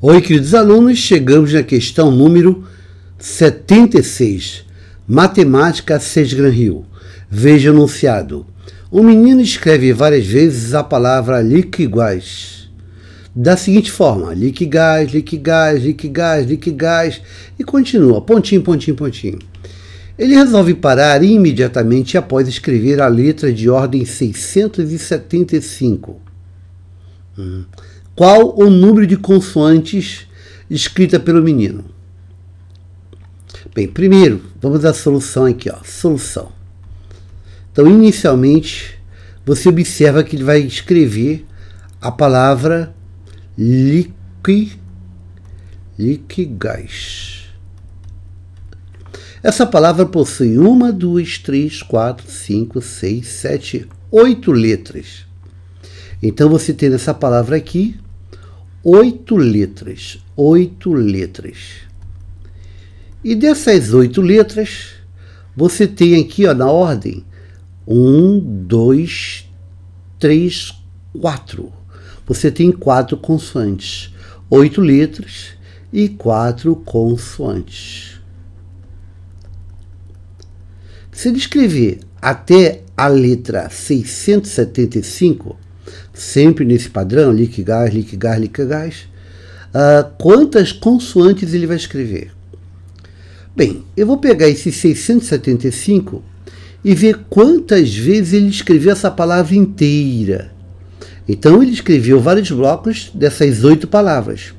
Oi, queridos alunos, chegamos na questão número 76, Matemática 6 Gran Rio. Veja o enunciado. Um menino escreve várias vezes a palavra liquiguais da seguinte forma: liquigás, liquigás, liquigás, liquigás e continua, pontinho, pontinho, pontinho. Ele resolve parar imediatamente após escrever a letra de ordem 675. Hum. Qual o número de consoantes escrita pelo menino? Bem, primeiro, vamos à solução aqui, ó. Solução. Então, inicialmente, você observa que ele vai escrever a palavra liqui, liquigás. Essa palavra possui uma, duas, três, quatro, cinco, seis, sete, oito letras. Então você tem nessa palavra aqui oito letras, oito letras. E dessas oito letras, você tem aqui ó, na ordem um, dois, três, quatro você tem quatro consoantes, oito letras e quatro consoantes. Se descrever até a letra 675, sempre nesse padrão, liquigás, liquigás, liquigás, uh, ah, quantas consoantes ele vai escrever? Bem, eu vou pegar esse 675 e ver quantas vezes ele escreveu essa palavra inteira. Então ele escreveu vários blocos dessas oito palavras.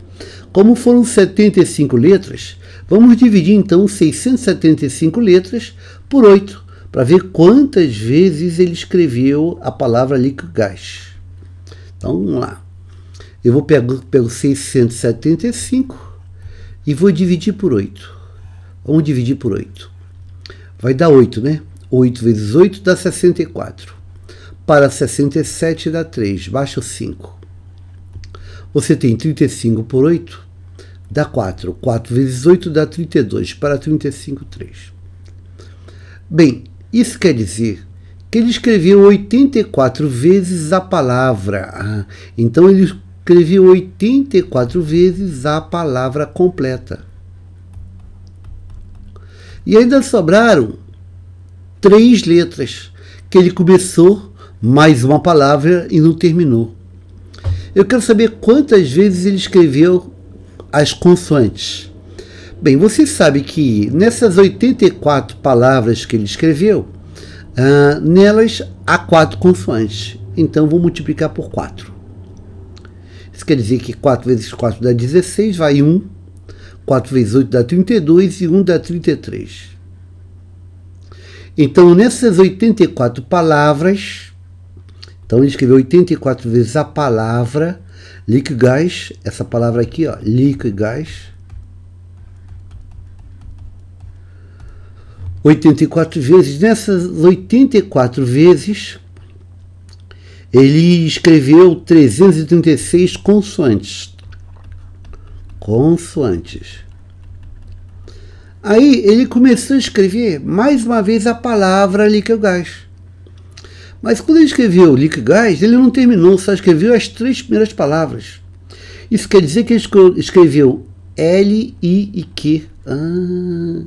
Como foram 75 letras, vamos dividir então 675 letras por 8 para ver quantas vezes ele escreveu a palavra líquido gás. Então vamos lá. Eu vou pegar o 675 e vou dividir por 8. Vamos dividir por 8. Vai dar 8, né? 8 vezes 8 dá 64. Para 67 dá 3, baixa o 5. Você tem 35 por 8, dá 4. 4 vezes 8 dá 32, para 35, 3. Bem, isso quer dizer que ele escreveu 84 vezes a palavra. Ah, então ele escreveu 84 vezes a palavra completa. E ainda sobraram três letras que ele começou mais uma palavra e não terminou. Eu quero saber quantas vezes ele escreveu as consoantes. Bem, você sabe que nessas 84 palavras que ele escreveu, uh, nelas há quatro consoantes. Então vou multiplicar por 4. Isso quer dizer que 4 vezes 4 dá 16, vai 1. 4 vezes 8 dá 32 e 1 dá 33. Então, nessas 84 palavras, então ele escreveu 84 vezes a palavra Liquigás, essa palavra aqui, ó, Liquigás. 84 vezes, nessas 84 vezes, ele escreveu 336 consoantes. Consoantes. Aí ele começou a escrever mais uma vez a palavra Liquigás. Mas quando ele escreveu Liquigás, ele não terminou, só escreveu as três primeiras palavras. Isso quer dizer que ele escreveu L, I e Q. Ah.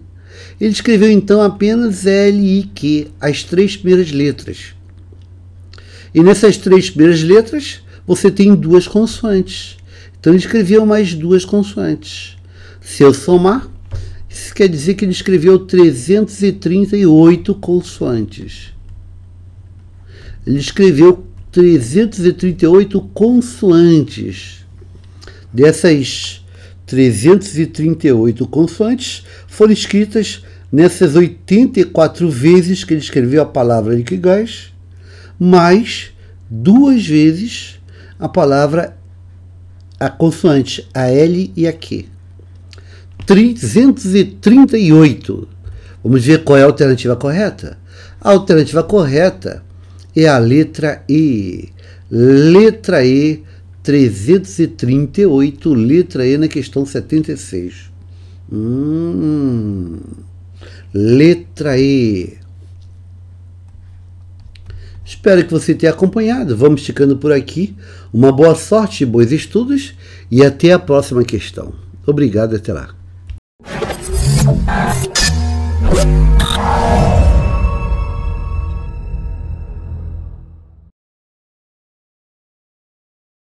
Ele escreveu então apenas L, I, Q, as três primeiras letras. E nessas três primeiras letras, você tem duas consoantes. Então ele escreveu mais duas consoantes. Se eu somar, isso quer dizer que ele escreveu 338 consoantes ele escreveu 338 consoantes. Dessas 338 consoantes foram escritas nessas 84 vezes que ele escreveu a palavra Ikigais, mais duas vezes a palavra a consoante a L e a Q. 338. Vamos ver qual é a alternativa correta? A alternativa correta é a letra e Letra E, 338, letra E na questão 76. Hum, letra E. Espero que você tenha acompanhado. Vamos ficando por aqui. Uma boa sorte, bons estudos e até a próxima questão. Obrigado, até lá.